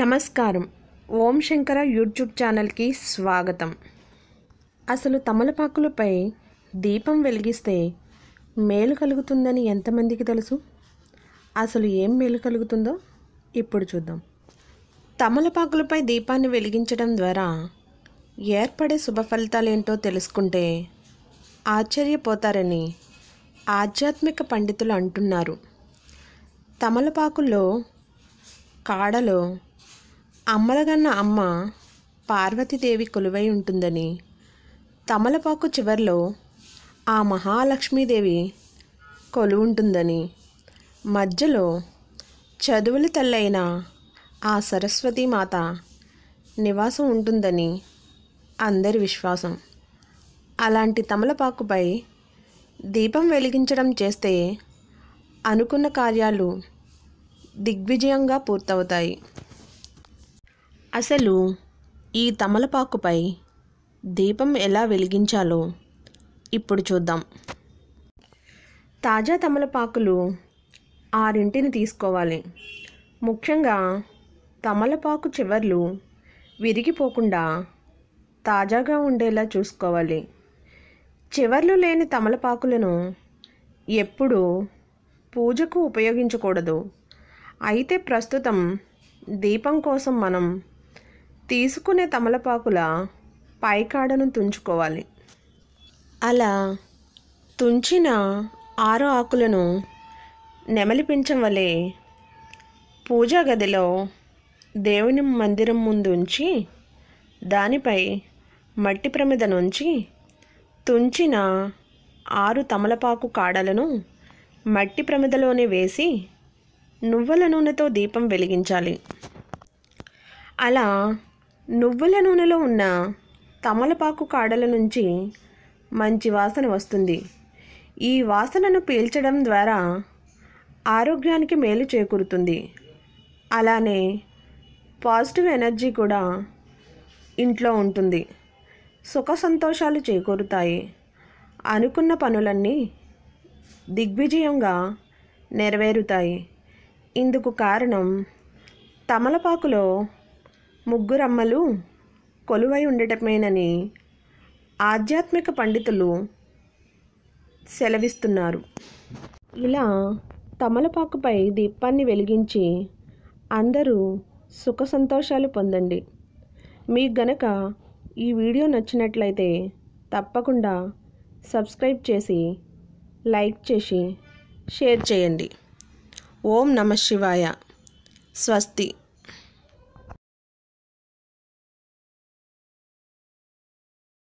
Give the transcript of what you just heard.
నమస్కారం ఓం శంకర యూట్యూబ్ ఛానల్కి స్వాగతం అసలు తమలపాకులపై దీపం వెలిగిస్తే మేలు కలుగుతుందని ఎంతమందికి తెలుసు అసలు ఏం మేలు కలుగుతుందో ఇప్పుడు చూద్దాం తమలపాకులపై దీపాన్ని వెలిగించడం ద్వారా ఏర్పడే శుభ ఫలితాలేంటో తెలుసుకుంటే ఆశ్చర్యపోతారని ఆధ్యాత్మిక పండితులు అంటున్నారు తమలపాకుల్లో కాడలో అమ్మలగన్న అమ్మ పార్వతీదేవి కొలువై ఉంటుందని తమలపాకు చివరిలో ఆ మహాలక్ష్మీదేవి కొలువుంటుందని మధ్యలో చదువులు తల్లైన ఆ సరస్వతీమాత నివాసం ఉంటుందని అందరి విశ్వాసం అలాంటి తమలపాకుపై దీపం వెలిగించడం చేస్తే అనుకున్న కార్యాలు దిగ్విజయంగా పూర్తవుతాయి అసలు ఈ తమలపాకుపై దీపం ఎలా వెలిగించాలో ఇప్పుడు చూద్దాం తాజా తమలపాకులు ఆరింటిని తీసుకోవాలి ముఖ్యంగా తమలపాకు చివర్లు విరిగిపోకుండా తాజాగా ఉండేలా చూసుకోవాలి చివర్లు లేని తమలపాకులను ఎప్పుడూ పూజకు ఉపయోగించకూడదు అయితే ప్రస్తుతం దీపం కోసం మనం తీసుకునే తమలపాకుల పైకాడను తుంచుకోవాలి అలా తుంచిన ఆరు ఆకులను నెమలిపించం వలె పూజా గదిలో దేవుని మందిరం ముందు ఉంచి దానిపై మట్టి ప్రమిద నుంచి తుంచిన ఆరు తమలపాకు కాడలను మట్టి ప్రమిదలోనే వేసి నువ్వుల నూనెతో దీపం వెలిగించాలి అలా నువ్వుల నూనెలో ఉన్న తమలపాకు కాడల నుంచి మంచి వాసన వస్తుంది ఈ వాసనను పీల్చడం ద్వారా ఆరోగ్యానికి మేలు చేకూరుతుంది అలానే పాజిటివ్ ఎనర్జీ కూడా ఇంట్లో ఉంటుంది సుఖ సంతోషాలు చేకూరుతాయి అనుకున్న పనులన్నీ దిగ్విజయంగా నెరవేరుతాయి ఇందుకు కారణం తమలపాకులో ముగ్గురమ్మలు కొలువై ఉండటమేనని ఆధ్యాత్మిక పండితులు సెలవిస్తున్నారు ఇలా తమలపాకుపై దీపాన్ని వెలిగించి అందరూ సుఖ సంతోషాలు పొందండి మీకు గనక ఈ వీడియో నచ్చినట్లయితే తప్పకుండా సబ్స్క్రైబ్ చేసి లైక్ చేసి షేర్ చేయండి ఓం నమ శివాయ స్వస్తి